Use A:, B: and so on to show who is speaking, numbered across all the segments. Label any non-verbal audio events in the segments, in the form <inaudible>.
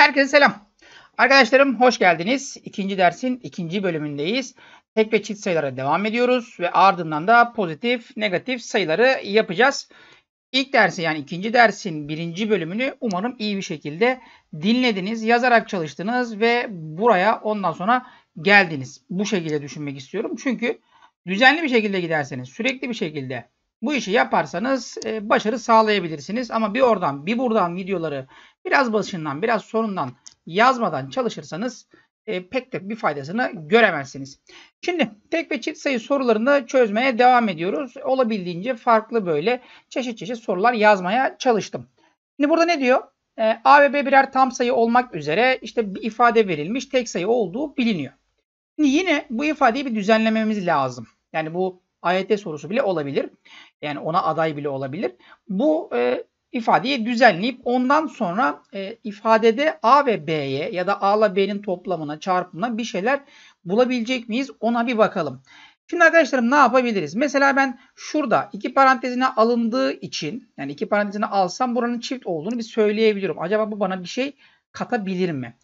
A: Herkese selam. Arkadaşlarım hoş geldiniz. İkinci dersin ikinci bölümündeyiz. Tek ve çift sayılara devam ediyoruz ve ardından da pozitif, negatif sayıları yapacağız. İlk dersi yani ikinci dersin birinci bölümünü umarım iyi bir şekilde dinlediniz, yazarak çalıştınız ve buraya ondan sonra geldiniz. Bu şekilde düşünmek istiyorum. Çünkü düzenli bir şekilde giderseniz, sürekli bir şekilde bu işi yaparsanız e, başarı sağlayabilirsiniz. Ama bir oradan bir buradan videoları biraz başından biraz sorundan yazmadan çalışırsanız e, pek de bir faydasını göremezsiniz. Şimdi tek ve çift sayı sorularını çözmeye devam ediyoruz. Olabildiğince farklı böyle çeşit çeşit sorular yazmaya çalıştım. Şimdi burada ne diyor? E, A ve B birer tam sayı olmak üzere işte bir ifade verilmiş tek sayı olduğu biliniyor. Şimdi yine bu ifadeyi bir düzenlememiz lazım. Yani bu AYT sorusu bile olabilir. Yani ona aday bile olabilir. Bu e, ifadeyi düzenleyip ondan sonra e, ifadede A ve B'ye ya da A ile B'nin toplamına, çarpımına bir şeyler bulabilecek miyiz? Ona bir bakalım. Şimdi arkadaşlarım ne yapabiliriz? Mesela ben şurada iki parantezine alındığı için yani iki parantezine alsam buranın çift olduğunu bir söyleyebiliyorum. Acaba bu bana bir şey katabilir mi?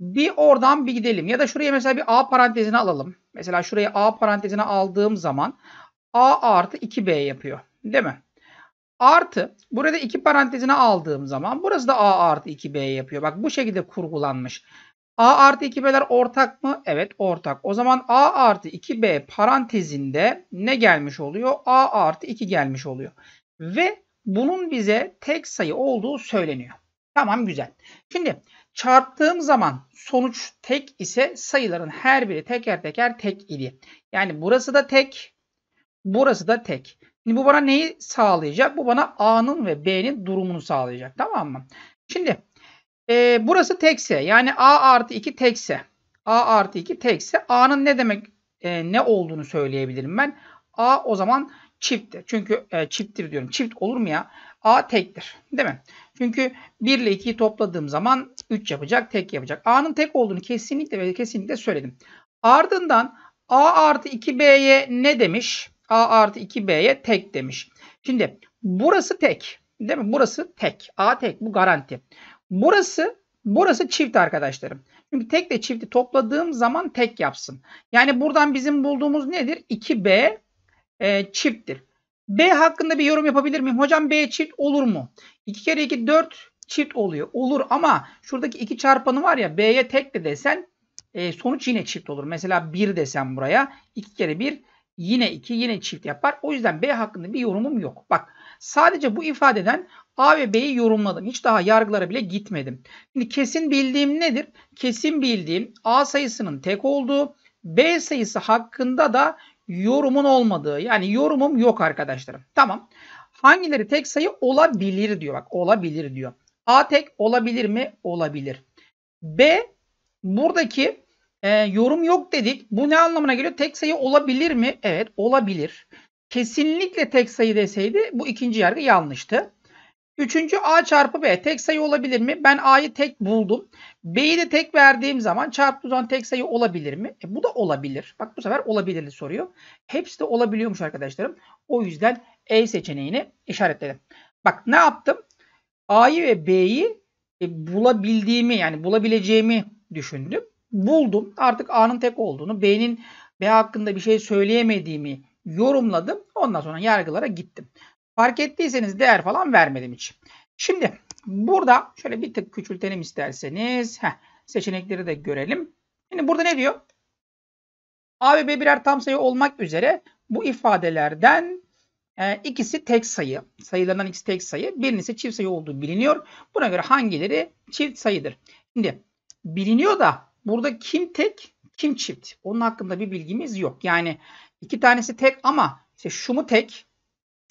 A: Bir oradan bir gidelim. Ya da şuraya mesela bir A parantezine alalım. Mesela şuraya A parantezine aldığım zaman A artı 2B yapıyor. Değil mi? Artı burada iki parantezine aldığım zaman burası da A artı 2B yapıyor. Bak bu şekilde kurgulanmış. A artı 2B'ler ortak mı? Evet ortak. O zaman A artı 2B parantezinde ne gelmiş oluyor? A artı 2 gelmiş oluyor. Ve bunun bize tek sayı olduğu söyleniyor. Tamam güzel. Şimdi çarptığım zaman sonuç tek ise sayıların her biri teker teker tek idi. Yani burası da tek, burası da tek. Şimdi bu bana neyi sağlayacak? Bu bana A'nın ve B'nin durumunu sağlayacak. Tamam mı? Şimdi e, burası tekse. Yani A artı 2 tekse. A artı 2 tekse. A'nın ne demek e, ne olduğunu söyleyebilirim ben. A o zaman çifttir. Çünkü e, çifttir diyorum. Çift olur mu ya? A tektir. Değil mi? Çünkü 1 ile 2'yi topladığım zaman 3 yapacak, tek yapacak. A'nın tek olduğunu kesinlikle ve kesinlikle söyledim. Ardından A artı 2B'ye ne demiş? A artı 2B'ye tek demiş. Şimdi burası tek. Değil mi? Burası tek. A tek. Bu garanti. Burası burası çift arkadaşlarım. Tek de çifti topladığım zaman tek yapsın. Yani buradan bizim bulduğumuz nedir? 2B e, çifttir. B hakkında bir yorum yapabilir miyim? Hocam B çift olur mu? 2 kere 2 4 çift oluyor. Olur ama şuradaki 2 çarpanı var ya B'ye tek de desen e, sonuç yine çift olur. Mesela 1 desen buraya 2 kere 1 Yine 2 yine çift yapar. O yüzden B hakkında bir yorumum yok. Bak sadece bu ifadeden A ve B'yi yorumladım. Hiç daha yargılara bile gitmedim. Şimdi kesin bildiğim nedir? Kesin bildiğim A sayısının tek olduğu, B sayısı hakkında da yorumun olmadığı. Yani yorumum yok arkadaşlarım. Tamam. Hangileri tek sayı olabilir diyor. Bak olabilir diyor. A tek olabilir mi? Olabilir. B buradaki e, yorum yok dedik. Bu ne anlamına geliyor? Tek sayı olabilir mi? Evet olabilir. Kesinlikle tek sayı deseydi bu ikinci yargı yanlıştı. Üçüncü A çarpı B tek sayı olabilir mi? Ben A'yı tek buldum. B'yi de tek verdiğim zaman çarpı zaman tek sayı olabilir mi? E, bu da olabilir. Bak bu sefer olabilirli soruyor. Hepsi de olabiliyormuş arkadaşlarım. O yüzden E seçeneğini işaretledim. Bak ne yaptım? A'yı ve B'yi e, bulabildiğimi yani bulabileceğimi düşündüm buldum. Artık A'nın tek olduğunu, B'nin B hakkında bir şey söyleyemediğimi yorumladım. Ondan sonra yargılara gittim. Fark ettiyseniz değer falan vermedim hiç. Şimdi burada şöyle bir tık küçültelim isterseniz. Heh, seçenekleri de görelim. Şimdi burada ne diyor? A ve B birer tam sayı olmak üzere bu ifadelerden e, ikisi tek sayı. Sayılarından ikisi tek sayı. Birinin ise çift sayı olduğu biliniyor. Buna göre hangileri çift sayıdır? Şimdi biliniyor da Burada kim tek, kim çift? Onun hakkında bir bilgimiz yok. Yani iki tanesi tek ama işte şu mu tek,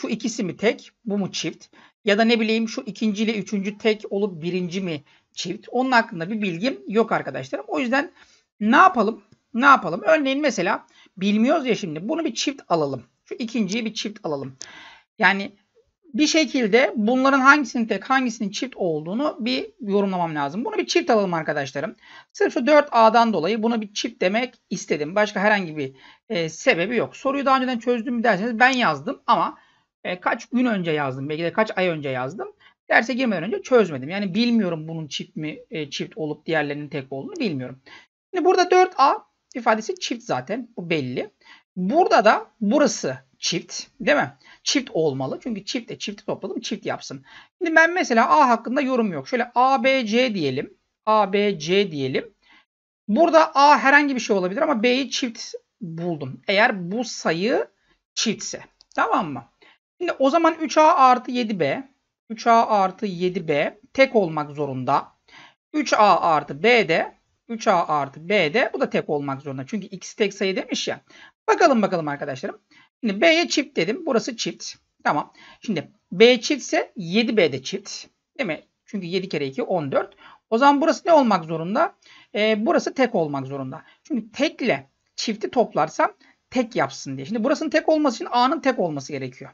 A: şu ikisi mi tek, bu mu çift? Ya da ne bileyim şu ikinci ile üçüncü tek olup birinci mi çift? Onun hakkında bir bilgim yok arkadaşlarım. O yüzden ne yapalım? Ne yapalım? Örneğin mesela bilmiyoruz ya şimdi. Bunu bir çift alalım. Şu ikinciyi bir çift alalım. Yani bir şekilde bunların hangisinin tek hangisinin çift olduğunu bir yorumlamam lazım. Bunu bir çift alalım arkadaşlarım. Sırf şu 4A'dan dolayı buna bir çift demek istedim. Başka herhangi bir e, sebebi yok. Soruyu daha önceden çözdüm derseniz ben yazdım ama e, kaç gün önce yazdım. Belki de kaç ay önce yazdım. Derse girmeden önce çözmedim. Yani bilmiyorum bunun çift mi e, çift olup diğerlerinin tek olduğunu bilmiyorum. Şimdi burada 4A ifadesi çift zaten. Bu belli. Burada da burası çift değil mi? Çift olmalı. Çünkü çift de çifti topladım çift yapsın. Şimdi ben mesela A hakkında yorum yok. Şöyle A, B, C diyelim. A, B, C diyelim. Burada A herhangi bir şey olabilir ama B'yi çift buldum. Eğer bu sayı çiftse. Tamam mı? Şimdi o zaman 3A artı 7B 3A artı 7B tek olmak zorunda. 3A artı B de 3A artı B de bu da tek olmak zorunda. Çünkü x tek sayı demiş ya. Bakalım bakalım arkadaşlarım. Şimdi B'ye çift dedim. Burası çift. Tamam. Şimdi B çiftse 7B de çift. Değil mi? Çünkü 7 kere 2 14. O zaman burası ne olmak zorunda? Ee, burası tek olmak zorunda. Çünkü tekle çifti toplarsam tek yapsın diye. Şimdi burasının tek olması için A'nın tek olması gerekiyor.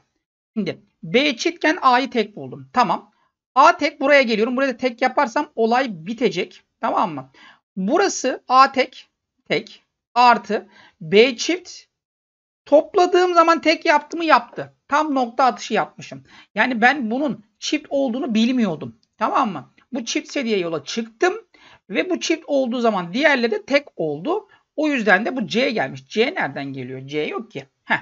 A: Şimdi B çiftken A'yı tek buldum. Tamam. A tek buraya geliyorum. Burada tek yaparsam olay bitecek. Tamam mı? Burası A tek tek artı B çift Topladığım zaman tek yaptı yaptı. Tam nokta atışı yapmışım. Yani ben bunun çift olduğunu bilmiyordum. Tamam mı? Bu çiftse diye yola çıktım. Ve bu çift olduğu zaman diğerle de tek oldu. O yüzden de bu C gelmiş. C nereden geliyor? C yok ki. Heh.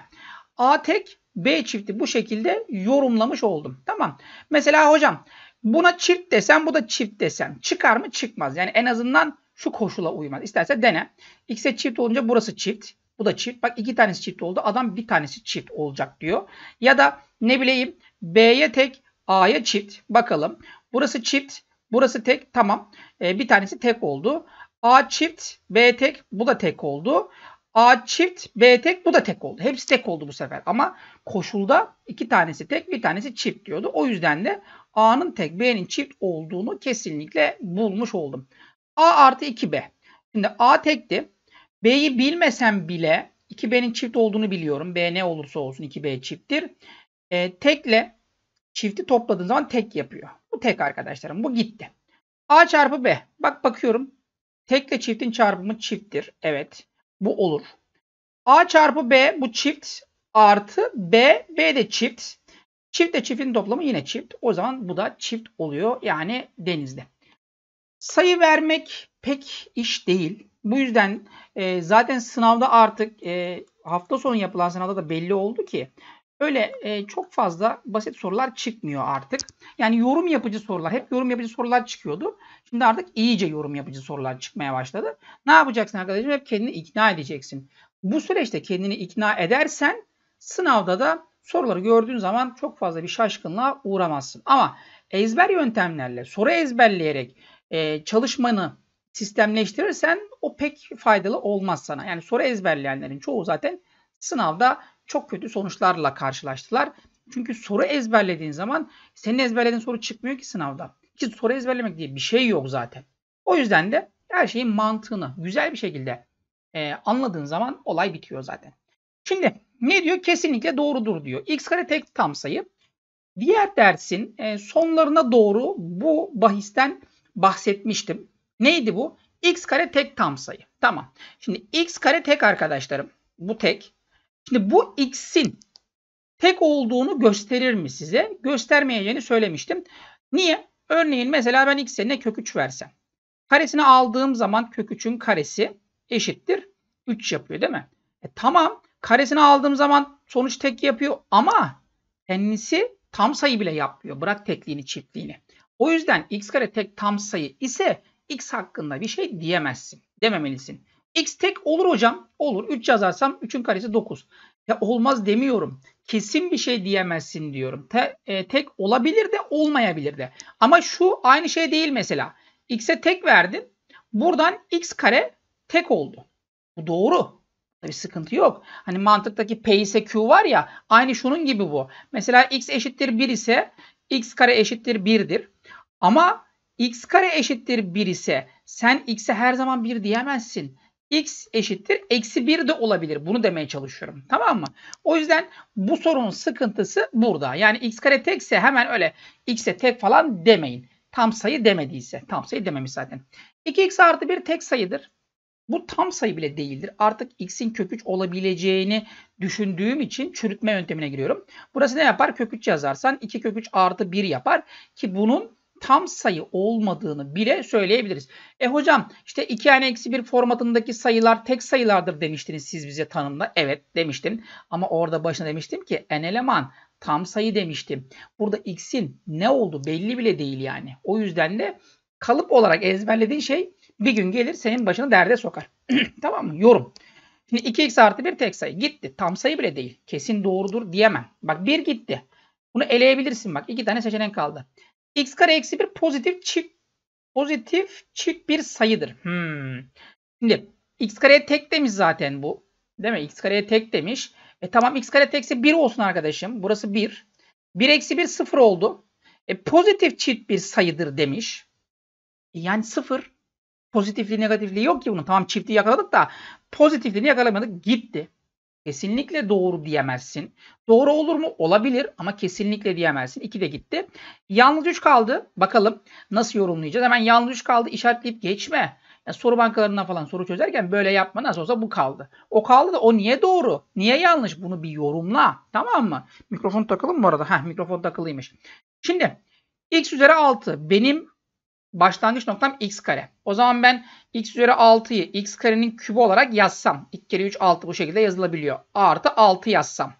A: A tek B çifti bu şekilde yorumlamış oldum. Tamam. Mesela hocam buna çift desem bu da çift desem çıkar mı? Çıkmaz. Yani en azından şu koşula uymaz. İsterse dene. X'e çift olunca burası çift. Bu da çift. Bak iki tanesi çift oldu. Adam bir tanesi çift olacak diyor. Ya da ne bileyim B'ye tek A'ya çift. Bakalım. Burası çift. Burası tek. Tamam. E, bir tanesi tek oldu. A çift. B tek. Bu da tek oldu. A çift. B tek. Bu da tek oldu. Hepsi tek oldu bu sefer. Ama koşulda iki tanesi tek. Bir tanesi çift diyordu. O yüzden de A'nın tek. B'nin çift olduğunu kesinlikle bulmuş oldum. A artı 2B. Şimdi A tekti. B'yi bilmesem bile 2B'nin çift olduğunu biliyorum. B ne olursa olsun 2B çifttir. E, tekle çifti topladığım zaman tek yapıyor. Bu tek arkadaşlarım. Bu gitti. A çarpı B. Bak bakıyorum. Tekle çiftin çarpımı çifttir. Evet. Bu olur. A çarpı B bu çift artı B. B de çift. Çift de çiftin toplamı yine çift. O zaman bu da çift oluyor. Yani denizde. Sayı vermek pek iş değil. Bu yüzden e, zaten sınavda artık e, hafta sonu yapılan sınavda da belli oldu ki öyle e, çok fazla basit sorular çıkmıyor artık. Yani yorum yapıcı sorular. Hep yorum yapıcı sorular çıkıyordu. Şimdi artık iyice yorum yapıcı sorular çıkmaya başladı. Ne yapacaksın arkadaşım? Hep kendini ikna edeceksin. Bu süreçte kendini ikna edersen sınavda da soruları gördüğün zaman çok fazla bir şaşkınlığa uğramazsın. Ama ezber yöntemlerle soru ezberleyerek e, çalışmanı sistemleştirirsen o pek faydalı olmaz sana. Yani soru ezberleyenlerin çoğu zaten sınavda çok kötü sonuçlarla karşılaştılar. Çünkü soru ezberlediğin zaman senin ezberlediğin soru çıkmıyor ki sınavda. Ki soru ezberlemek diye bir şey yok zaten. O yüzden de her şeyin mantığını güzel bir şekilde e, anladığın zaman olay bitiyor zaten. Şimdi ne diyor? Kesinlikle doğrudur diyor. X kare tek tam sayı. Diğer dersin e, sonlarına doğru bu bahisten bahsetmiştim. Neydi bu? X kare tek tam sayı. Tamam. Şimdi X kare tek arkadaşlarım. Bu tek. Şimdi bu X'in tek olduğunu gösterir mi size? Göstermeyeceğini söylemiştim. Niye? Örneğin mesela ben X ne kök 3 versem. Karesini aldığım zaman kök 3'ün karesi eşittir. 3 yapıyor değil mi? E, tamam. Karesini aldığım zaman sonuç tek yapıyor ama kendisi tam sayı bile yapmıyor. Bırak tekliğini çiftliğini. O yüzden x kare tek tam sayı ise X hakkında bir şey diyemezsin. Dememelisin. X tek olur hocam. Olur. 3 yazarsam 3'ün karesi 9. Ya olmaz demiyorum. Kesin bir şey diyemezsin diyorum. Te, e, tek olabilir de olmayabilir de. Ama şu aynı şey değil mesela. X'e tek verdin. Buradan X kare tek oldu. Bu doğru. Tabii sıkıntı yok. Hani mantıktaki P ise Q var ya aynı şunun gibi bu. Mesela X eşittir 1 ise X kare eşittir 1'dir. Ama x kare eşittir 1 ise sen x'e her zaman 1 diyemezsin. x eşittir eksi 1 de olabilir. Bunu demeye çalışıyorum. Tamam mı? O yüzden bu sorunun sıkıntısı burada. Yani x kare tekse hemen öyle x'e tek falan demeyin. Tam sayı demediyse. Tam sayı dememiş zaten. 2x artı 1 tek sayıdır. Bu tam sayı bile değildir. Artık x'in köküç olabileceğini düşündüğüm için çürütme yöntemine giriyorum. Burası ne yapar? Köküç yazarsan 2 köküç artı 1 yapar. Ki bunun tam sayı olmadığını bile söyleyebiliriz. E hocam işte 2n-1 formatındaki sayılar tek sayılardır demiştiniz siz bize tanımda. Evet demiştim ama orada başına demiştim ki n eleman tam sayı demiştim. Burada x'in ne oldu belli bile değil yani. O yüzden de kalıp olarak ezberlediğin şey bir gün gelir senin başını derde sokar. <clears throat> tamam mı? Yorum. Şimdi 2x artı 1 tek sayı. Gitti. Tam sayı bile değil. Kesin doğrudur diyemem. Bak 1 gitti. Bunu eleyebilirsin bak. 2 tane seçenek kaldı x kare eksi 1 pozitif çift pozitif çift bir sayıdır. Hmm. Şimdi x kareye tek demiş zaten bu. Değil mi? x kareye tek demiş. E tamam x kare tekse 1 olsun arkadaşım. Burası 1. 1 eksi 1 0 oldu. E pozitif çift bir sayıdır demiş. E, yani 0. Pozitifliği negatifliği yok ki bunun. Tamam çifti yakaladık da pozitifliğini yakalamadık. Gitti. Kesinlikle doğru diyemezsin. Doğru olur mu? Olabilir ama kesinlikle diyemezsin. İki de gitti. Yalnız üç kaldı. Bakalım nasıl yorumlayacağız? Hemen yalnız üç kaldı işaretleyip geçme. Yani soru bankalarından falan soru çözerken böyle yapma nasıl olsa bu kaldı. O kaldı da o niye doğru? Niye yanlış? Bunu bir yorumla. Tamam mı? Mikrofon takılı mı bu arada? Heh mikrofon takılıymış. Şimdi x üzeri 6 benim başlangıç noktam x kare. O zaman ben x üzeri 6'yı x karenin kübü olarak yazsam. 2 kere 3 6 bu şekilde yazılabiliyor. A Artı 6 yazsam.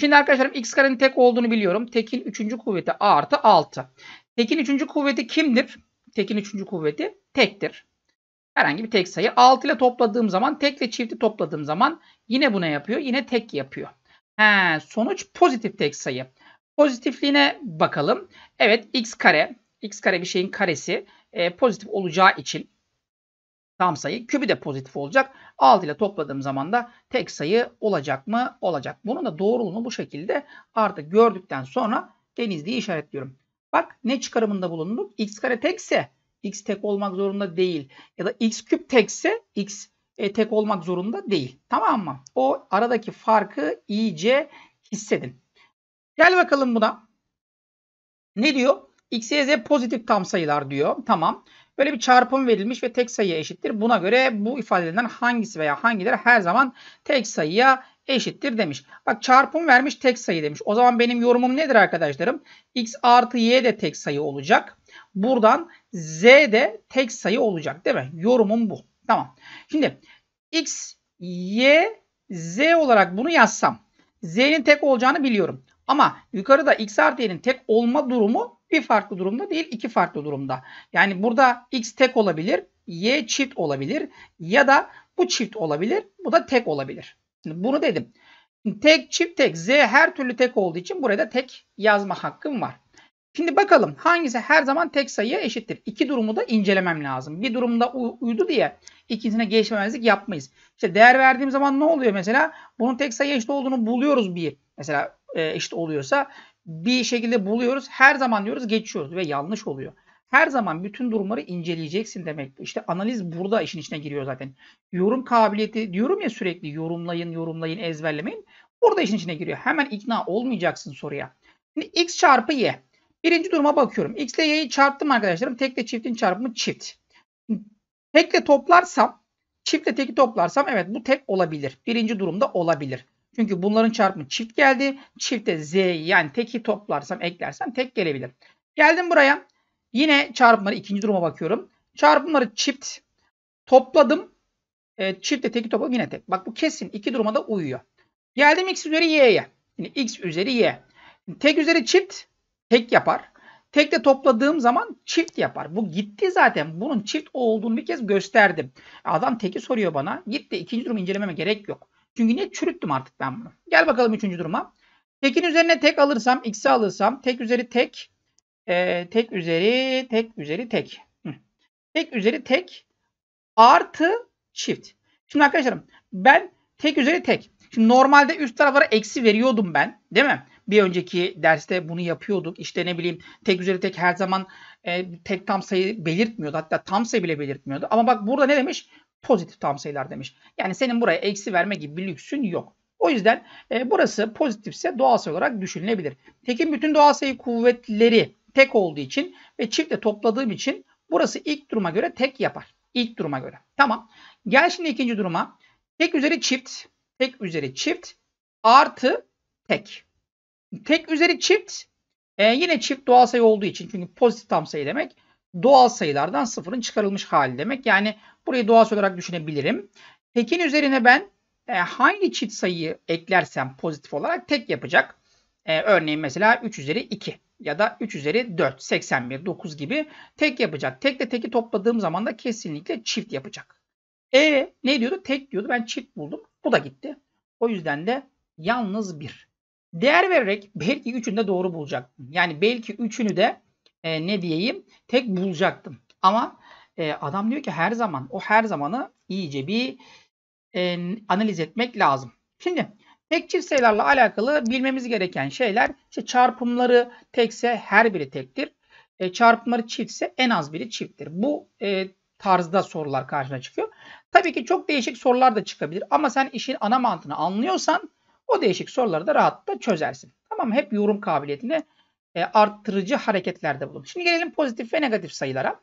A: Şimdi arkadaşlarım x karenin tek olduğunu biliyorum. Tekin 3. kuvveti a artı 6. Tekin 3. kuvveti kimdir? Tekin 3. kuvveti tektir. Herhangi bir tek sayı. 6 ile topladığım zaman tekle çifti topladığım zaman yine buna yapıyor. Yine tek yapıyor. He, sonuç pozitif tek sayı. Pozitifliğine bakalım. Evet x kare x kare bir şeyin karesi e, pozitif olacağı için tam sayı. Kübü de pozitif olacak. 6 ile topladığım zaman da tek sayı olacak mı? Olacak. Bunun da doğruluğunu bu şekilde artık gördükten sonra denizliği işaretliyorum. Bak ne çıkarımında bulunduk? x kare tekse x tek olmak zorunda değil. Ya da x küp tekse x e, tek olmak zorunda değil. Tamam mı? O aradaki farkı iyice hissedin. Gel bakalım buna. Ne diyor? X, Y, Z pozitif tam sayılar diyor. Tamam. Böyle bir çarpım verilmiş ve tek sayıya eşittir. Buna göre bu ifadelerden hangisi veya hangileri her zaman tek sayıya eşittir demiş. Bak çarpım vermiş tek sayı demiş. O zaman benim yorumum nedir arkadaşlarım? X artı Y de tek sayı olacak. Buradan Z de tek sayı olacak değil mi? Yorumum bu. Tamam. Şimdi X, Y, Z olarak bunu yazsam. Z'nin tek olacağını biliyorum. Ama yukarıda X artı Y'nin tek olma durumu bir farklı durumda değil iki farklı durumda. Yani burada x tek olabilir, y çift olabilir ya da bu çift olabilir, bu da tek olabilir. Şimdi bunu dedim. tek, çift, tek. Z her türlü tek olduğu için burada tek yazma hakkım var. Şimdi bakalım hangisi her zaman tek sayıya eşittir. İki durumu da incelemem lazım. Bir durumda uydu diye ikisine geçmemezlik yapmayız. İşte değer verdiğim zaman ne oluyor mesela? Bunun tek sayıya eşit olduğunu buluyoruz bir. Mesela e, eşit oluyorsa bir şekilde buluyoruz. Her zaman diyoruz geçiyoruz ve yanlış oluyor. Her zaman bütün durumları inceleyeceksin demek. İşte analiz burada işin içine giriyor zaten. Yorum kabiliyeti diyorum ya sürekli yorumlayın, yorumlayın, ezberlemeyin. Burada işin içine giriyor. Hemen ikna olmayacaksın soruya. Şimdi x çarpı y. Birinci duruma bakıyorum. X ile y'yi çarptım arkadaşlarım. Tekle çiftin çarpımı çift. Tekle toplarsam, çiftle teki toplarsam evet bu tek olabilir. Birinci durumda olabilir. Çünkü bunların çarpımı çift geldi. Çifte z, yani teki toplarsam eklersem tek gelebilir. Geldim buraya. Yine çarpımları ikinci duruma bakıyorum. Çarpımları çift topladım. E, çifte teki topladım yine tek. Bak bu kesin iki duruma da uyuyor. Geldim x üzeri y'ye. Yine x üzeri y. Tek üzeri çift tek yapar. Tek de topladığım zaman çift yapar. Bu gitti zaten. Bunun çift olduğunu bir kez gösterdim. Adam teki soruyor bana. Gitti. İkinci durumu incelememe gerek yok. Çünkü niye çürüttüm artık ben bunu. Gel bakalım üçüncü duruma. Tekin üzerine tek alırsam x'i alırsam tek üzeri tek e, tek üzeri tek üzeri tek. Tek üzeri tek artı çift. Şimdi arkadaşlarım ben tek üzeri tek. Şimdi normalde üst taraflara eksi veriyordum ben. Değil mi? Bir önceki derste bunu yapıyorduk. İşte ne bileyim tek üzeri tek her zaman e, tek tam sayı belirtmiyordu. Hatta tam sayı bile belirtmiyordu. Ama bak burada ne demiş? pozitif tam sayılar demiş. Yani senin buraya eksi verme gibi bir lüksün yok. O yüzden e, burası pozitifse doğal sayı olarak düşünülebilir. Tekin bütün doğal sayı kuvvetleri tek olduğu için ve çiftle topladığım için burası ilk duruma göre tek yapar. İlk duruma göre. Tamam. Gel şimdi ikinci duruma. Tek üzeri çift. Tek üzeri çift. Artı tek. Tek üzeri çift. E, yine çift doğal sayı olduğu için. Çünkü pozitif tam sayı demek doğal sayılardan sıfırın çıkarılmış hali demek. Yani burayı doğal olarak düşünebilirim. Tekin üzerine ben e, hangi çift sayıyı eklersem pozitif olarak tek yapacak. E, örneğin mesela 3 üzeri 2 ya da 3 üzeri 4, 81, 9 gibi tek yapacak. Tekle teki topladığım zaman da kesinlikle çift yapacak. E ne diyordu? Tek diyordu. Ben çift buldum. Bu da gitti. O yüzden de yalnız bir. Değer vererek belki üçünü de doğru bulacaktım. Yani belki üçünü de e, ne diyeyim tek bulacaktım. Ama e, adam diyor ki her zaman o her zamanı iyice bir e, analiz etmek lazım. Şimdi tek çift sayılarla alakalı bilmemiz gereken şeyler işte çarpımları tekse her biri tektir. E, çarpımları çiftse en az biri çifttir. Bu e, tarzda sorular karşına çıkıyor. Tabii ki çok değişik sorular da çıkabilir ama sen işin ana mantığını anlıyorsan o değişik soruları da rahatlıkla çözersin. Tamam Hep yorum kabiliyetine e, arttırıcı hareketlerde bulun. Şimdi gelelim pozitif ve negatif sayılara.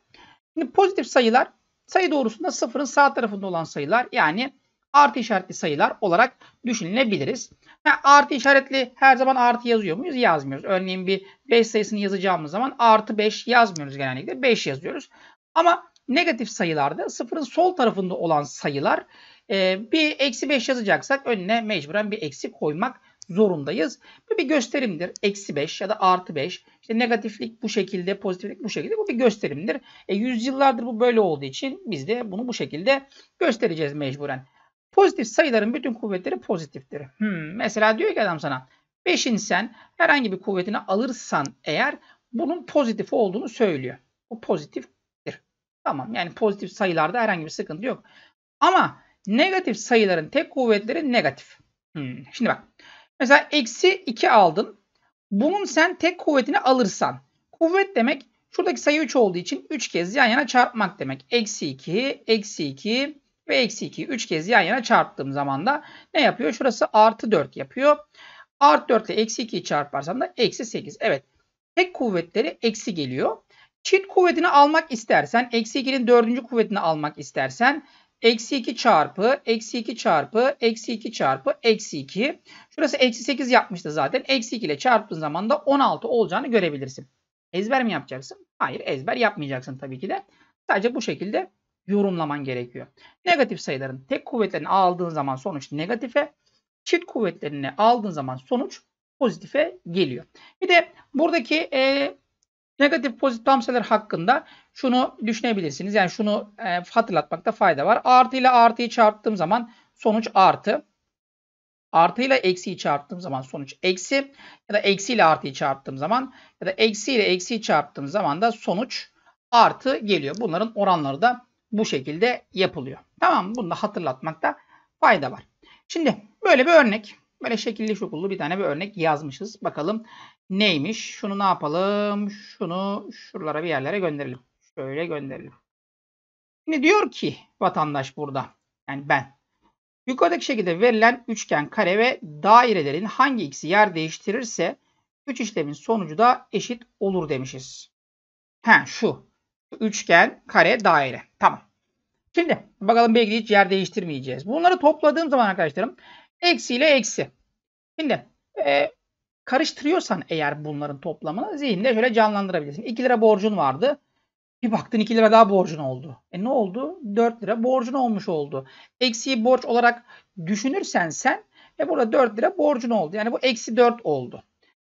A: Şimdi pozitif sayılar sayı doğrusunda sıfırın sağ tarafında olan sayılar yani artı işaretli sayılar olarak düşünülebiliriz. Ha, artı işaretli her zaman artı yazıyor muyuz? Yazmıyoruz. Örneğin bir 5 sayısını yazacağımız zaman artı 5 yazmıyoruz genellikle. 5 yazıyoruz. Ama negatif sayılarda sıfırın sol tarafında olan sayılar e, bir eksi 5 yazacaksak önüne mecburen bir eksi koymak zorundayız. Bu bir gösterimdir. Eksi 5 ya da artı 5. İşte negatiflik bu şekilde, pozitiflik bu şekilde. Bu bir gösterimdir. E, yüzyıllardır bu böyle olduğu için biz de bunu bu şekilde göstereceğiz mecburen. Pozitif sayıların bütün kuvvetleri pozitiftir. Hmm, mesela diyor ki adam sana 5'in sen herhangi bir kuvvetini alırsan eğer bunun pozitif olduğunu söylüyor. Bu pozitiftir. Tamam yani pozitif sayılarda herhangi bir sıkıntı yok. Ama negatif sayıların tek kuvvetleri negatif. Hmm. Şimdi bak Mesela eksi 2 aldın. Bunun sen tek kuvvetini alırsan. Kuvvet demek şuradaki sayı 3 olduğu için 3 kez yan yana çarpmak demek. Eksi 2, eksi 2 ve eksi 2'yi 3 kez yan yana çarptığım zaman da ne yapıyor? Şurası artı 4 yapıyor. Artı 4 ile eksi 2'yi çarparsam da eksi 8. Evet tek kuvvetleri eksi geliyor. Çift kuvvetini almak istersen, eksi 2'nin dördüncü kuvvetini almak istersen Eksi 2 çarpı, eksi 2 çarpı, eksi 2 çarpı, eksi 2. Şurası eksi 8 yapmıştı zaten. Eksi 2 ile çarptığın zaman da 16 olacağını görebilirsin. Ezber mi yapacaksın? Hayır ezber yapmayacaksın tabii ki de. Sadece bu şekilde yorumlaman gerekiyor. Negatif sayıların tek kuvvetlerini aldığın zaman sonuç negatife, çift kuvvetlerini aldığın zaman sonuç pozitife geliyor. Bir de buradaki e, Negatif pozitif tam sayılar hakkında şunu düşünebilirsiniz. Yani şunu e, hatırlatmakta fayda var. Artı ile artıyı çarptığım zaman sonuç artı. Artı ile eksiyi çarptığım zaman sonuç eksi. Ya da eksi ile artıyı çarptığım zaman ya da eksi ile eksiyi çarptığım zaman da sonuç artı geliyor. Bunların oranları da bu şekilde yapılıyor. Tamam mı? Bunu da hatırlatmakta fayda var. Şimdi böyle bir örnek. Böyle şekilli şukullu bir tane bir örnek yazmışız. Bakalım neymiş? Şunu ne yapalım? Şunu şuralara bir yerlere gönderelim. Şöyle gönderelim. Şimdi diyor ki vatandaş burada. Yani ben. Yukarıdaki şekilde verilen üçgen, kare ve dairelerin hangi ikisi yer değiştirirse üç işlemin sonucu da eşit olur demişiz. He şu. Üçgen, kare, daire. Tamam. Şimdi bakalım belki hiç yer değiştirmeyeceğiz. Bunları topladığım zaman arkadaşlarım Eksiyle eksi. Şimdi e, karıştırıyorsan eğer bunların toplamını zihinde şöyle canlandırabilirsin. 2 lira borcun vardı. Bir baktın 2 lira daha borcun oldu. E ne oldu? 4 lira borcun olmuş oldu. Eksiyi borç olarak düşünürsen sen e burada 4 lira borcun oldu. Yani bu eksi 4 oldu.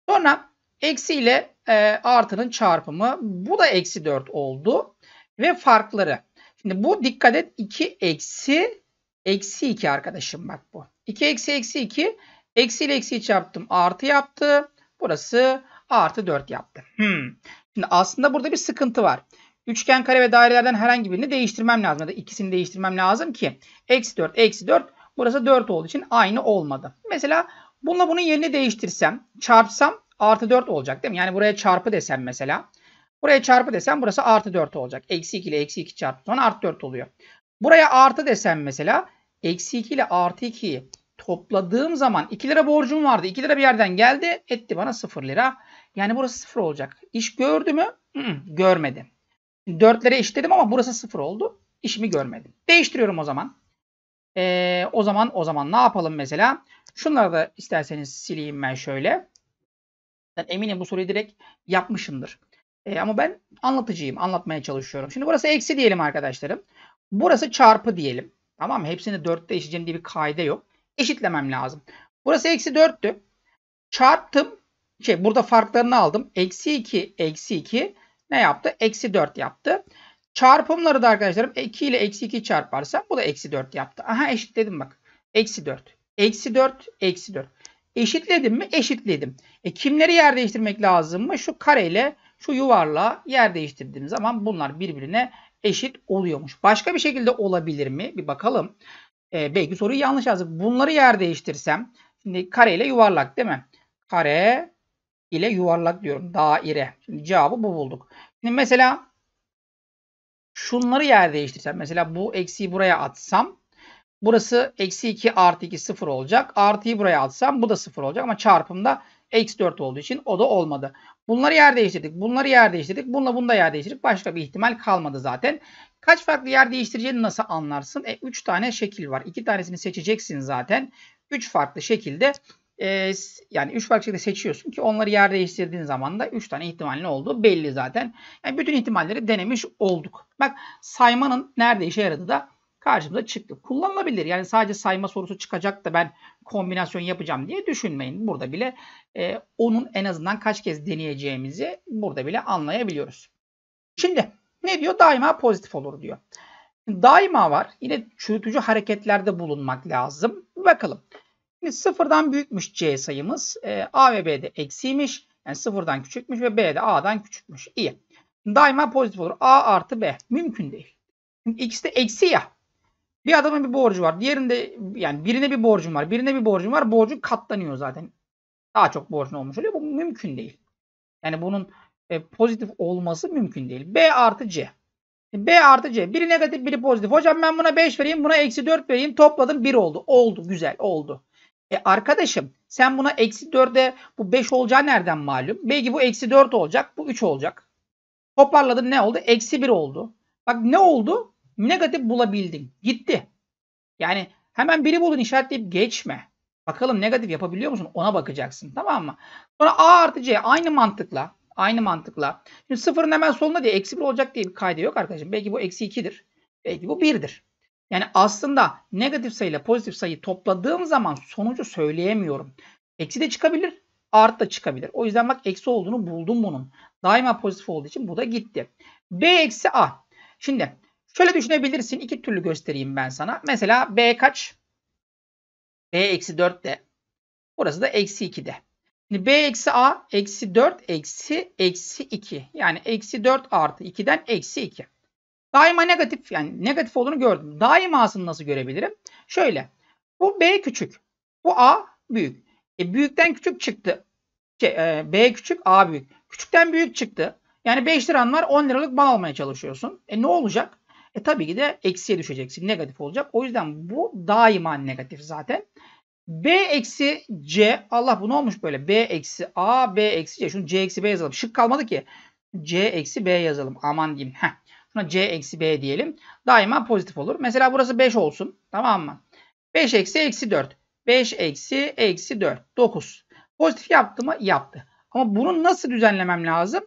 A: Sonra eksi ile e, artının çarpımı. Bu da eksi 4 oldu. Ve farkları. Şimdi bu dikkat et 2 eksi Eksi 2 arkadaşım bak bu. 2 eksi eksi 2. Eksi ile eksi çarptım. Artı yaptı. Burası artı 4 yaptı. Hmm. Şimdi aslında burada bir sıkıntı var. Üçgen kare ve dairelerden herhangi birini değiştirmem lazım. Ya da ikisini değiştirmem lazım ki. Eksi 4 eksi 4. Burası 4 olduğu için aynı olmadı. Mesela bununla bunun yerini değiştirsem. Çarpsam artı 4 olacak değil mi? Yani buraya çarpı desem mesela. Buraya çarpı desem burası artı 4 olacak. Eksi 2 ile eksi 2 çarpı sonra artı 4 oluyor. Buraya artı desem mesela eksi 2 ile artı 2'yi topladığım zaman 2 lira borcum vardı. 2 lira bir yerden geldi etti bana 0 lira. Yani burası 0 olacak. İş gördü mü? Hı -hı, görmedi. 4 lira işledim ama burası 0 oldu. İşimi görmedim. Değiştiriyorum o zaman. Ee, o zaman o zaman ne yapalım mesela? Şunları da isterseniz sileyim ben şöyle. Ben eminim bu soruyu direkt yapmışımdır. E, ama ben anlatıcıyım. Anlatmaya çalışıyorum. Şimdi burası eksi diyelim arkadaşlarım. Burası çarpı diyelim. Tamam mı? Hepsini 4'te eşiteceğim diye bir kaide yok. Eşitlemem lazım. Burası eksi 4'tü. Çarptım. Şey, burada farklarını aldım. Eksi 2, eksi 2 ne yaptı? Eksi 4 yaptı. Çarpımları da arkadaşlarım 2 ile eksi 2 çarparsam bu da eksi 4 yaptı. Aha eşitledim bak. Eksi 4. Eksi 4, eksi 4. Eşitledim mi? Eşitledim. E kimleri yer değiştirmek lazım mı? Şu kareyle şu yuvarla yer değiştirdiğim zaman bunlar birbirine eşit oluyormuş. Başka bir şekilde olabilir mi? Bir bakalım. Ee, belki soruyu yanlış yazdım. Bunları yer değiştirsem. Şimdi kare ile yuvarlak değil mi? Kare ile yuvarlak diyorum. Daire. Şimdi cevabı bu bulduk. Şimdi mesela şunları yer değiştirsem. Mesela bu eksiyi buraya atsam. Burası eksi 2 artı 2 sıfır olacak. Artıyı buraya atsam bu da sıfır olacak. Ama çarpımda eksi 4 olduğu için o da olmadı. Bunları yer değiştirdik. Bunları yer değiştirdik. Bununla bunu da yer değiştirdik. Başka bir ihtimal kalmadı zaten. Kaç farklı yer değiştireceğini nasıl anlarsın? E, 3 tane şekil var. 2 tanesini seçeceksin zaten. 3 farklı şekilde e, yani 3 farklı şekilde seçiyorsun ki onları yer değiştirdiğin zaman da 3 tane ihtimalin olduğu belli zaten. Yani bütün ihtimalleri denemiş olduk. Bak saymanın nerede işe yaradığı da karşımıza çıktı. Kullanılabilir. Yani sadece sayma sorusu çıkacak da ben kombinasyon yapacağım diye düşünmeyin. Burada bile e, onun en azından kaç kez deneyeceğimizi burada bile anlayabiliyoruz. Şimdi ne diyor? Daima pozitif olur diyor. Daima var. Yine çürütücü hareketlerde bulunmak lazım. Bakalım. Şimdi sıfırdan büyükmüş C sayımız. E, A ve B'de eksiymiş. Yani sıfırdan küçükmüş ve B'de A'dan küçükmüş. İyi. Daima pozitif olur. A artı B. Mümkün değil. Şimdi de eksi ya. Bir adamın bir borcu var. Diğerinde yani birine bir borcum var. Birine bir borcum var. Borcun katlanıyor zaten. Daha çok borcun olmuş oluyor. Bu mümkün değil. Yani bunun e, pozitif olması mümkün değil. B artı C. B artı C. Biri negatif biri pozitif. Hocam ben buna 5 vereyim buna eksi 4 vereyim. Topladım 1 oldu. Oldu güzel oldu. E arkadaşım sen buna eksi 4'e bu 5 olacağı nereden malum? Belki bu eksi 4 olacak bu 3 olacak. Toparladın ne oldu? Eksi 1 oldu. Bak ne oldu? negatif bulabildin. Gitti. Yani hemen biri bulun işaretleyip geçme. Bakalım negatif yapabiliyor musun? Ona bakacaksın. Tamam mı? Sonra A artı C aynı mantıkla. Aynı mantıkla. Şimdi sıfırın hemen solunda diye eksi 1 olacak diye bir kaydı yok arkadaşım. Belki bu eksi 2'dir. Belki bu 1'dir. Yani aslında negatif sayıyla pozitif sayıyı topladığım zaman sonucu söyleyemiyorum. Eksi de çıkabilir. art da çıkabilir. O yüzden bak eksi olduğunu buldum bunun. Daima pozitif olduğu için bu da gitti. B eksi A. Şimdi Şöyle düşünebilirsin. İki türlü göstereyim ben sana. Mesela B kaç? B eksi 4 de. Burası da eksi 2 de. Şimdi B eksi A eksi 4 eksi eksi 2. Yani eksi 4 artı 2'den eksi 2. Daima negatif yani negatif olduğunu gördüm. Daimasını nasıl görebilirim? Şöyle. Bu B küçük. Bu A büyük. E, büyükten küçük çıktı. Şey, e, B küçük A büyük. Küçükten büyük çıktı. Yani 5 liran var 10 liralık mal almaya çalışıyorsun. E ne olacak? E tabii ki de eksiye düşeceksin. Negatif olacak. O yüzden bu daima negatif zaten. B eksi C Allah bu ne olmuş böyle? B eksi A, B eksi C. Şunu C eksi B yazalım. Şık kalmadı ki. C eksi B yazalım. Aman diyeyim. Heh. Şuna C eksi B diyelim. Daima pozitif olur. Mesela burası 5 olsun. Tamam mı? 5 eksi eksi 4. 5 eksi eksi 4. 9. Pozitif yaptı mı? Yaptı. Ama bunu nasıl düzenlemem lazım?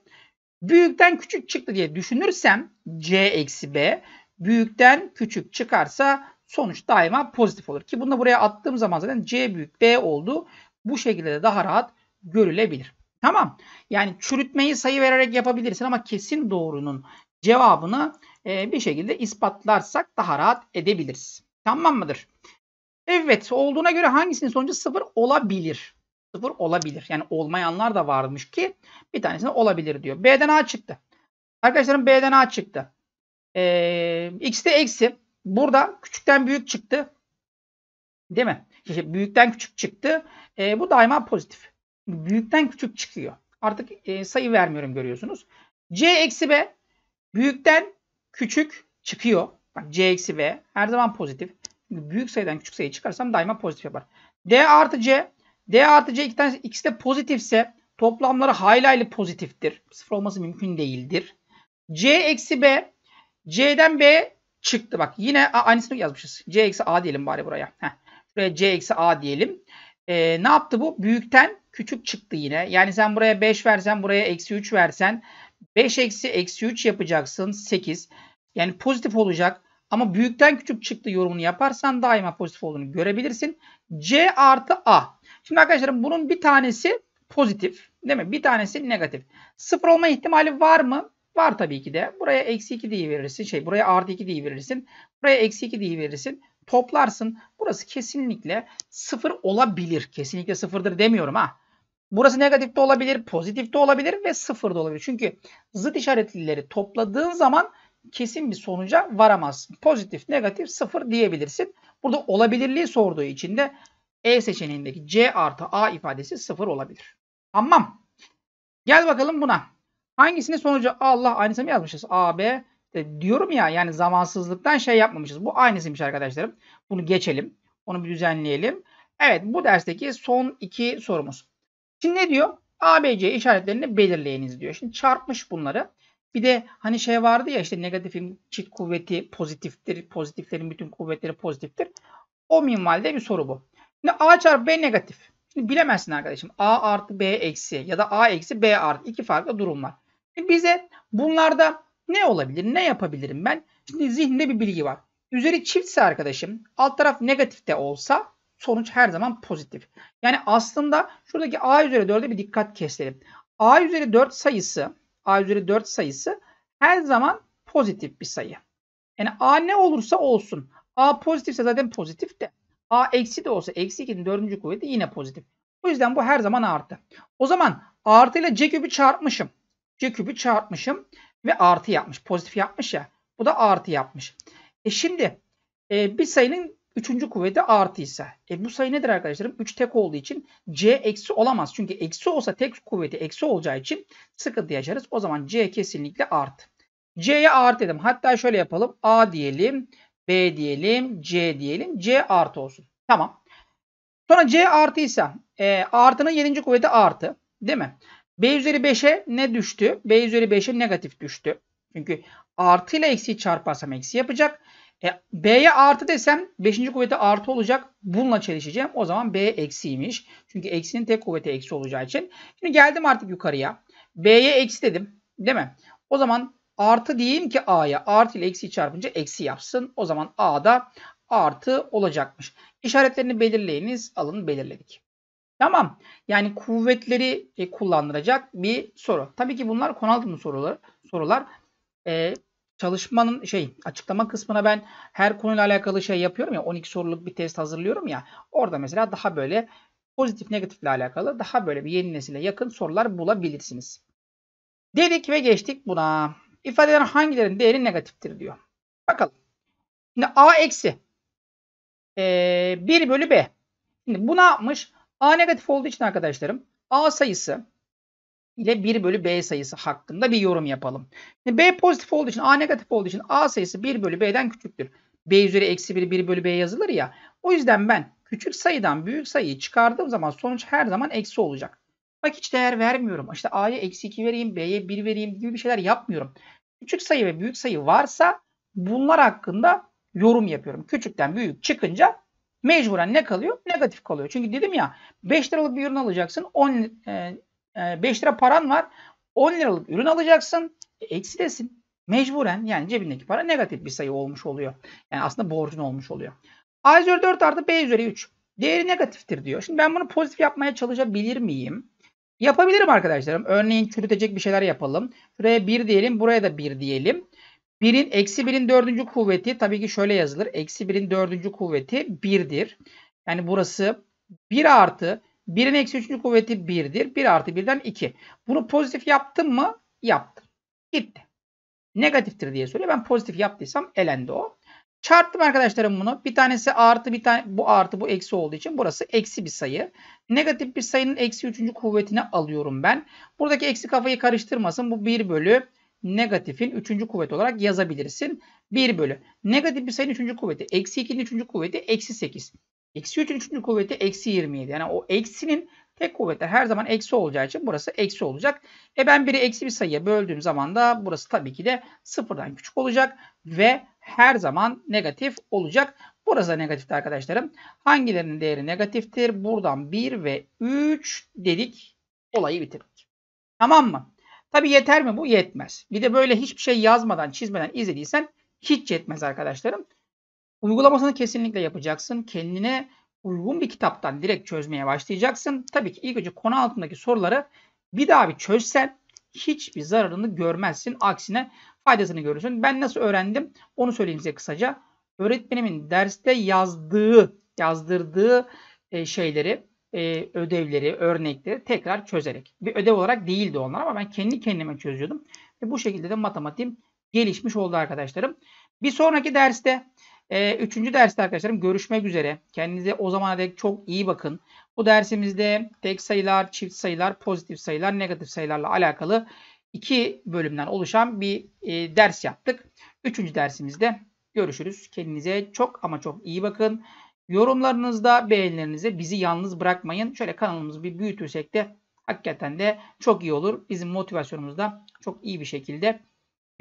A: Büyükten küçük çıktı diye düşünürsem C eksi B büyükten küçük çıkarsa sonuç daima pozitif olur. Ki bunu da buraya attığım zaman zaten C büyük B oldu. Bu şekilde de daha rahat görülebilir. Tamam. Yani çürütmeyi sayı vererek yapabilirsin ama kesin doğrunun cevabını e, bir şekilde ispatlarsak daha rahat edebiliriz. Tamam mıdır? Evet olduğuna göre hangisinin sonucu sıfır olabilir? sıfır olabilir. Yani olmayanlar da varmış ki bir tanesine olabilir diyor. B'den A çıktı. Arkadaşlarım B'den A çıktı. Ee, X'de eksi. Burada küçükten büyük çıktı. Değil mi? büyükten küçük çıktı. Ee, bu daima pozitif. Büyükten küçük çıkıyor. Artık e, sayı vermiyorum görüyorsunuz. C eksi B büyükten küçük çıkıyor. Bak C eksi B her zaman pozitif. büyük sayıdan küçük sayı çıkarsam daima pozitif yapar. D artı C D artı C iki tanesi ikisi de pozitifse toplamları hayli hayli pozitiftir. Sıfır olması mümkün değildir. C eksi B. C'den B çıktı. Bak yine a, aynısını yazmışız. C eksi A diyelim bari buraya. Buraya C eksi A diyelim. Ee, ne yaptı bu? Büyükten küçük çıktı yine. Yani sen buraya 5 versen buraya eksi 3 versen 5 eksi eksi 3 yapacaksın 8. Yani pozitif olacak. Ama büyükten küçük çıktı yorumunu yaparsan daima pozitif olduğunu görebilirsin. C artı A. Şimdi arkadaşlar, bunun bir tanesi pozitif. Değil mi? Bir tanesi negatif. Sıfır olma ihtimali var mı? Var tabii ki de. Buraya eksi 2 diye verirsin. Şey buraya artı 2 diye verirsin. Buraya eksi 2 diye verirsin. Toplarsın. Burası kesinlikle sıfır olabilir. Kesinlikle sıfırdır demiyorum ha. Burası negatif de olabilir, pozitif de olabilir ve sıfır da olabilir. Çünkü zıt işaretlileri topladığın zaman kesin bir sonuca varamazsın. Pozitif, negatif, sıfır diyebilirsin. Burada olabilirliği sorduğu için de e seçeneğindeki C artı A ifadesi sıfır olabilir. Tamam. Gel bakalım buna. Hangisini sonucu Allah aynısını mı yazmışız? A, B. De, diyorum ya yani zamansızlıktan şey yapmamışız. Bu aynısıymış arkadaşlarım. Bunu geçelim. Onu bir düzenleyelim. Evet bu dersteki son iki sorumuz. Şimdi ne diyor? A B C işaretlerini belirleyiniz diyor. Şimdi çarpmış bunları. Bir de hani şey vardı ya işte negatifin çift kuvveti pozitiftir. Pozitiflerin bütün kuvvetleri pozitiftir. O minvalde bir soru bu. Şimdi A çarpı B negatif. Şimdi bilemezsin arkadaşım. A artı B eksi ya da A eksi B artı. iki farklı durum var. Şimdi bize bunlarda ne olabilir? Ne yapabilirim ben? Şimdi zihninde bir bilgi var. Üzeri çiftse arkadaşım alt taraf negatif de olsa sonuç her zaman pozitif. Yani aslında şuradaki A üzeri 4'e bir dikkat keselim. A üzeri 4 sayısı A üzeri 4 sayısı her zaman pozitif bir sayı. Yani A ne olursa olsun. A pozitifse zaten pozitif de. A eksi de olsa eksi 2'nin dördüncü kuvveti yine pozitif. O yüzden bu her zaman artı. O zaman artı ile C küpü çarpmışım. C küpü çarpmışım ve artı yapmış. Pozitif yapmış ya. Bu da artı yapmış. E şimdi e, bir sayının üçüncü kuvveti artıysa. E bu sayı nedir arkadaşlarım? 3 tek olduğu için C eksi olamaz. Çünkü eksi olsa tek kuvveti eksi olacağı için sıkıntı yaşarız. O zaman C kesinlikle artı. C'ye artı dedim. Hatta şöyle yapalım. A diyelim. B diyelim, C diyelim. C artı olsun. Tamam. Sonra C artıysa e, artının 7. kuvveti artı. Değil mi? B üzeri 5'e ne düştü? B üzeri 5'e negatif düştü. Çünkü artı ile eksi çarparsam eksi yapacak. E, B'ye artı desem 5. kuvveti artı olacak. Bununla çelişeceğim. O zaman B eksiymiş. Çünkü eksinin tek kuvveti eksi olacağı için. Şimdi geldim artık yukarıya. B'ye eksi dedim. Değil mi? O zaman Artı diyeyim ki a'ya artı ile eksi çarpınca eksi yapsın. O zaman a da artı olacakmış. İşaretlerini belirleyiniz. Alın belirledik. Tamam. Yani kuvvetleri e, kullandıracak bir soru. Tabii ki bunlar konu altında sorular. sorular. E, çalışmanın şey açıklama kısmına ben her konuyla alakalı şey yapıyorum ya 12 soruluk bir test hazırlıyorum ya. Orada mesela daha böyle pozitif negatifle alakalı daha böyle bir yeni nesile yakın sorular bulabilirsiniz. Dedik ve geçtik buna ifadelerin hangilerinin değeri negatiftir diyor. Bakalım. Şimdi A eksi e, ee, 1 bölü B. Şimdi bu ne yapmış? A negatif olduğu için arkadaşlarım A sayısı ile 1 bölü B sayısı hakkında bir yorum yapalım. Şimdi B pozitif olduğu için A negatif olduğu için A sayısı 1 bölü B'den küçüktür. B üzeri eksi 1 1 bölü B yazılır ya. O yüzden ben küçük sayıdan büyük sayıyı çıkardığım zaman sonuç her zaman eksi olacak. Bak hiç değer vermiyorum. İşte A'ya eksi 2 vereyim, B'ye 1 vereyim gibi bir şeyler yapmıyorum. Küçük sayı ve büyük sayı varsa bunlar hakkında yorum yapıyorum. Küçükten büyük çıkınca mecburen ne kalıyor? Negatif kalıyor. Çünkü dedim ya 5 liralık bir ürün alacaksın. 10 5 e, e, lira paran var. 10 liralık ürün alacaksın. E, eksi desin. Mecburen yani cebindeki para negatif bir sayı olmuş oluyor. Yani aslında borcun olmuş oluyor. A üzeri 4 artı B üzeri 3. Değeri negatiftir diyor. Şimdi ben bunu pozitif yapmaya çalışabilir miyim? Yapabilirim arkadaşlarım. Örneğin çürütecek bir şeyler yapalım. Şuraya 1 diyelim. Buraya da 1 diyelim. 1'in eksi 1'in dördüncü kuvveti tabii ki şöyle yazılır. Eksi 1'in dördüncü kuvveti 1'dir. Yani burası 1 artı 1'in eksi 3. kuvveti 1'dir. 1 artı 1'den 2. Bunu pozitif yaptım mı? Yaptım. Gitti. Negatiftir diye soruyor. Ben pozitif yaptıysam elendi o. Çarptım arkadaşlarım bunu. Bir tanesi artı bir tane bu artı bu eksi olduğu için burası eksi bir sayı. Negatif bir sayının eksi üçüncü kuvvetini alıyorum ben. Buradaki eksi kafayı karıştırmasın. Bu 1 bölü negatifin üçüncü kuvvet olarak yazabilirsin. 1 bölü. Negatif bir sayının üçüncü kuvveti. Eksi 2'nin üçüncü kuvveti eksi 8. Eksi 3'ün üçüncü kuvveti eksi 27. Yani o eksinin tek kuvvetler her zaman eksi olacağı için burası eksi olacak. E ben biri eksi bir sayıya böldüğüm zaman da burası tabii ki de sıfırdan küçük olacak. Ve her zaman negatif olacak. Burası da negatifti arkadaşlarım. Hangilerinin değeri negatiftir? Buradan 1 ve 3 dedik. Olayı bitirdik. Tamam mı? Tabi yeter mi bu? Yetmez. Bir de böyle hiçbir şey yazmadan, çizmeden izlediysen hiç yetmez arkadaşlarım. Uygulamasını kesinlikle yapacaksın. Kendine uygun bir kitaptan direkt çözmeye başlayacaksın. Tabii ki ilk önce konu altındaki soruları bir daha bir çözsen hiçbir zararını görmezsin. Aksine faydasını görürsün. Ben nasıl öğrendim onu söyleyeyim size kısaca. Öğretmenimin derste yazdığı, yazdırdığı e, şeyleri, e, ödevleri, örnekleri tekrar çözerek. Bir ödev olarak değildi onlar ama ben kendi kendime çözüyordum. Ve bu şekilde de matematiğim gelişmiş oldu arkadaşlarım. Bir sonraki derste, e, üçüncü derste arkadaşlarım görüşmek üzere. Kendinize o zamana dek çok iyi bakın. Bu dersimizde tek sayılar, çift sayılar, pozitif sayılar, negatif sayılarla alakalı iki bölümden oluşan bir e, ders yaptık. Üçüncü dersimizde görüşürüz. Kendinize çok ama çok iyi bakın. Yorumlarınızda, beğenilerinizde bizi yalnız bırakmayın. Şöyle kanalımızı bir büyütürsek de hakikaten de çok iyi olur. Bizim motivasyonumuz da çok iyi bir şekilde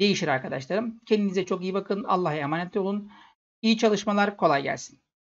A: değişir arkadaşlarım. Kendinize çok iyi bakın. Allah'a emanet olun. İyi çalışmalar, kolay gelsin.